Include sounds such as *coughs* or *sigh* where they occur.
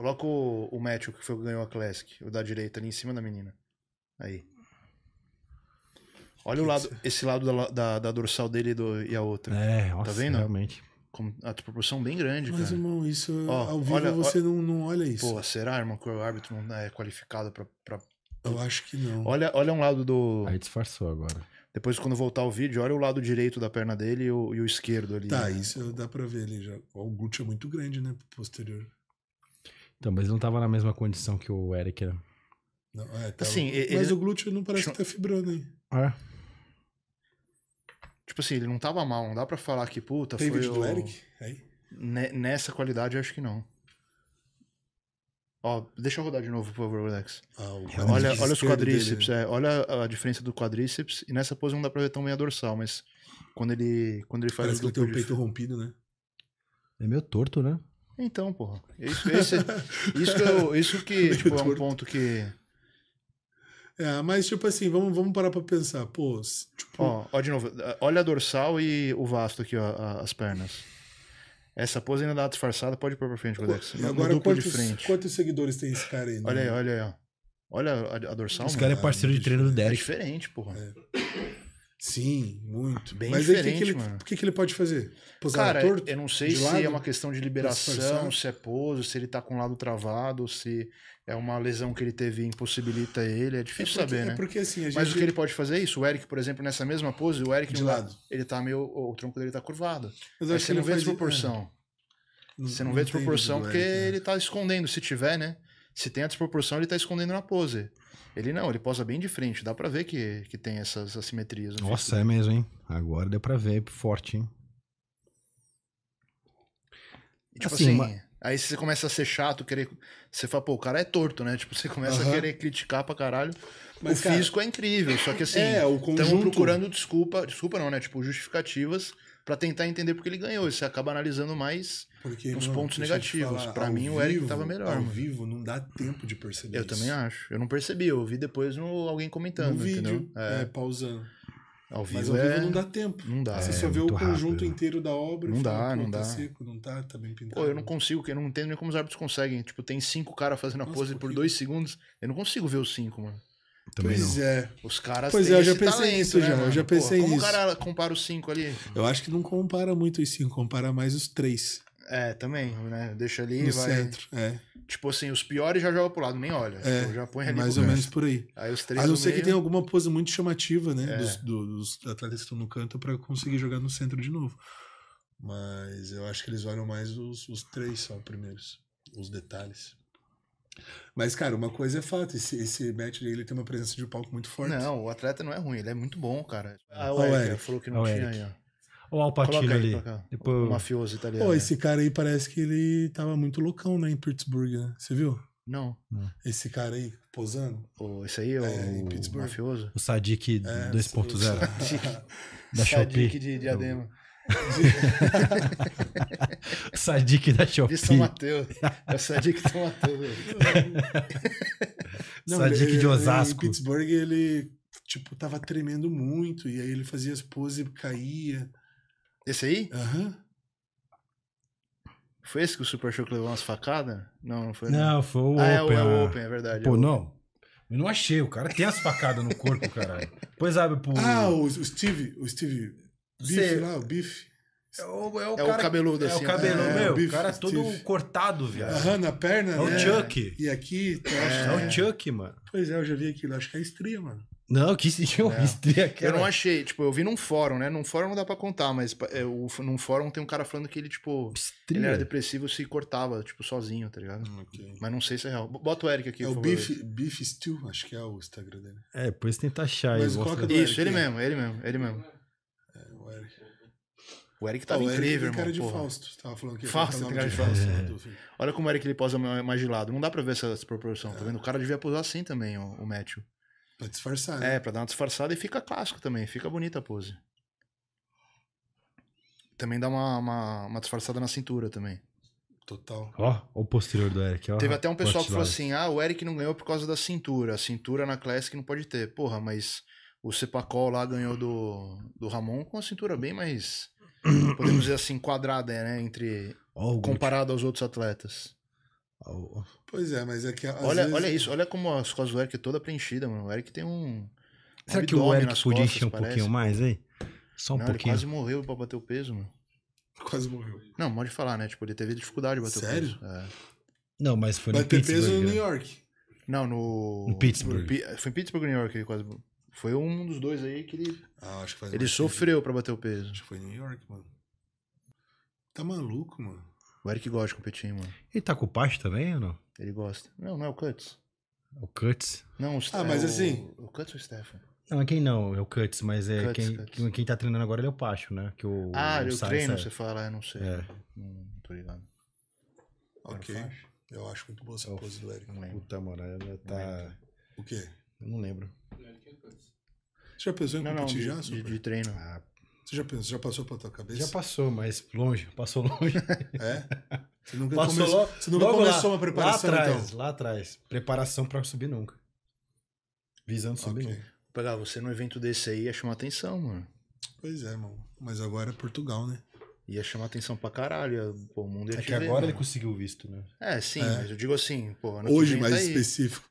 Coloca o, o Matthew, que foi o que ganhou a Classic, o da direita ali em cima da menina. Aí. Olha que o lado, isso? esse lado da, da, da dorsal dele e, do, e a outra. É, tá nossa, tá vendo? Realmente. Com a proporção bem grande, Mas, cara. irmão, isso Ó, ao vivo olha, você não, não olha isso. Pô, será, irmão, que o árbitro não é qualificado pra, pra... Eu acho que não. Olha, olha um lado do... Aí disfarçou agora. Depois, quando voltar o vídeo, olha o lado direito da perna dele e o, e o esquerdo ali. Tá, né? isso dá pra ver ali já. O glúteo é muito grande, né? Posterior. Então, mas ele não estava na mesma condição que o Eric. Né? Não, é, tava... assim, ele... mas o glúteo não parece Deixa... que tá fibrando aí. É. Tipo assim, ele não tava mal, não dá pra falar que puta Tem foi. Vídeo o... do Eric? Aí? Nessa qualidade, eu acho que não. Ó, deixa eu rodar de novo, por favor, Alex. Ah, olha, olha os quadríceps, é, olha a diferença do quadríceps. E nessa pose não dá pra ver tão bem a dorsal, mas quando ele, quando ele faz. Parece que ele tem o peito de... rompido, né? É meio torto, né? Então, porra. Isso, *laughs* esse, isso, que, eu, isso que tipo, é um ponto que. É, mas tipo assim, vamos, vamos parar pra pensar. Pô, tipo... ó, ó, de novo, olha a dorsal e o vasto aqui, ó, as pernas. Essa pose ainda dá disfarçada, pode pôr pra frente, Codex. E agora, no quantos, de frente. quantos seguidores tem esse cara aí? Né? Olha aí, né? olha aí, ó. Olha a, a dorsal. Esse cara é parceiro de treino do Derek. É diferente, porra. É. Sim, muito. Bem Mas diferente, aí, que que ele, mano. O que, que ele pode fazer? Posar Cara, torto, eu não sei se é lado, é uma questão de liberação, se é pouso, se ele tá com o lado travado, se é uma lesão que ele teve e impossibilita ele. É difícil é porque, saber, é né? É porque, assim, gente... Mas o que ele pode fazer é isso. O Eric, por exemplo, nessa mesma pose, o Eric... De é- lado. Ele tá meio... O tronco dele tá curvado. Mas você não vê a desproporção. você não, vê desproporção porque Eric, né? ele tá escondendo, se tiver, né? Se tem a desproporção, ele tá escondendo na pose. Ele não, ele posa bem de frente, dá para ver que, que tem essas assimetrias. Nossa, é mesmo, hein? Agora deu pra ver, forte, hein? E, tipo assim, assim uma... aí você começa a ser chato, querer. Você fala, pô, o cara é torto, né? Tipo, você começa a querer criticar pra caralho. Mas, o cara... físico é incrível, só que assim, é, conjunto... procurando desculpa, desculpa não, né? Tipo, justificativas para tentar entender porque ele ganhou. E você acaba analisando mais porque, os mano, pontos negativos. Para mim, vivo, o Eric tava melhor. Ao mano. vivo não dá tempo de perceber. Eu isso. também acho. Eu não percebi, eu vi depois no, alguém comentando, no entendeu? Vídeo, é. é, pausando. Ao vivo Mas ao é... vivo não dá tempo. Não dá. Você é, só vê o conjunto rápido. inteiro da obra. Não dá, não tá dá. Seco, não tá, tá bem pintado. Pô, eu não consigo, eu não entendo nem como os árbitros conseguem. Tipo, tem cinco caras fazendo a Nossa, pose por, por dois segundos. Eu não consigo ver os cinco, mano. Também pois não. é, os caras Pois é, eu já pensei nisso né, já, eu já pensei Porra, como nisso. Como o cara compara os cinco ali? Eu acho que não compara muito os cinco, compara mais os três. É, também, né? Deixa ali no vai... centro, é. Tipo assim, os piores já joga pro lado, nem olha. É, tipo, já põe ali mais ou menos por aí. aí os três A não ser meio... que tem alguma pose muito chamativa, né? É. Dos, dos, atletas que estão no canto para conseguir jogar no centro de novo. Mas eu acho que eles olham mais os, os três só primeiros. Os detalhes. Mas, cara, uma coisa é fato, esse, esse match ele tem uma presença de palco muito forte. Não, o atleta não é ruim, ele é muito bom, cara. Ah, o, o Eric, Eric falou que não o tinha aí, ó. Ou ali. Depois... O mafioso italiano. esse cara aí parece que ele tava muito loucão, né, em Pittsburgh, né? Você viu? Não. Esse cara aí, posando. O, esse aí é, é o, mafioso? O Sadik é, 2.0. Da Shopee. de diadema. De... *laughs* Sadiq da Shopee. De São Mateus. É o Sadiq de São Mateus. Não, *laughs* Sadiq de Osasco. Em Pittsburgh ele, tipo, tava tremendo muito. E aí ele fazia as poses e caía. Esse aí? Aham. Uhum. Foi esse que o Super Show levou umas facadas? Não, não foi. Não, né? não. foi o ah, Open. É é o Open, é, é. é verdade. É Pô, é não. Eu não achei. O cara tem as facadas no corpo, caralho. Pois abre pro. Ah, o, o Steve. O Steve. Bife Cê... lá, o bife. É o, é o, é cara, o cabeludo, assim. É o assim, né? cabeludo, é, meu. O cara é todo cortado, viado. Aham, na perna, É o né? Chuck. E aqui... Tá, é. é o é. Chuck, mano. Pois é, eu já vi aquilo. Acho que é estria, mano. Não, que estria, não. É estria cara. Eu não achei. Tipo, eu vi num fórum, né? Num fórum não dá pra contar, mas é, o, num fórum tem um cara falando que ele, tipo... Estria. Ele era depressivo se cortava, tipo, sozinho, tá ligado? Ah, okay. Mas não sei se é real. Bota o Eric aqui, É o Beef, Beef Stew, acho que é o Instagram dele. É, depois tenta achar. Mas coloca Isso, ele mesmo, ele mesmo, ele mesmo o Eric. O Eric tava o Eric incrível, irmão. cara de Fausto. Tava falando que Fausto, tem cara de Fausto. É. Olha como o Eric ele posa mais de lado. Não dá pra ver essa proporção, tá é. tá vendo? O cara devia posar assim também, o, o Matthew. Pra disfarçar, é, né? É, pra dar uma disfarçada e fica clássico também. Fica bonita a pose. Também dá uma, uma, uma disfarçada na cintura também. Total. Ó, o posterior do Eric. Teve até um pessoal que falou assim, ah, o Eric não ganhou por causa da cintura. A cintura na Classic não pode ter. Porra, mas... O Cepacol lá ganhou do, do Ramon com a cintura bem mais, *coughs* podemos dizer assim, quadrada, né? Entre, oh, comparado aos outros atletas. Oh. Pois é, mas é que. Olha, vezes... olha isso, olha como as costas do Eric é toda preenchida, mano. O Eric tem um. Será um que o Eric podia costas, encher um parece. pouquinho mais aí? Só um Não, pouquinho. Ele quase morreu pra bater o peso, mano. Quase morreu. Não, pode falar, né? Tipo, ele teve dificuldade de bater Sério? o peso. Sério? Não, mas foi Vai no peso no New né? York. Não, no. No Pittsburgh. Foi em Pittsburgh, New York, ele quase foi um dos dois aí que ele. Ah, acho que faz Ele sofreu tempo. pra bater o peso. Acho que foi em New York, mano. Tá maluco, mano. O Eric gosta de competir, mano. Ele tá com o Pacho também ou não? Ele gosta. Não, não é o Cuts. É o Cuts? Não, o Stefan. Ah, mas é assim. O, o Cuts ou o Stefan? Não, quem não é o Cuts, mas é Cuts, quem, Cuts. quem tá treinando agora ele é o Pacho, né? Que o, ah, ele treina, você fala, eu não sei. É. Não, não tô ligado. Ok. Eu acho muito boa essa eu pose do Eric. Puta, mano, ela tá. O quê? Eu não lembro. O Eric é Cuts. Você já pensou em não, competir não, de, já, De, de treino. Ah, você já pensou, já passou pela tua cabeça? Já passou, mas longe, passou longe. *laughs* É? Você nunca, passou começou, você nunca começou lá, uma preparação, lá atrás, então? Lá atrás, preparação para subir nunca. Visando subir okay. nunca. Pegar você num evento desse aí ia chamar atenção, mano. Pois é, irmão. Mas agora é Portugal, né? Ia chamar atenção pra caralho. Pô, o mundo ia é que agora ele conseguiu o visto, né? É, sim, é. mas eu digo assim, pô, Hoje mais tá específico.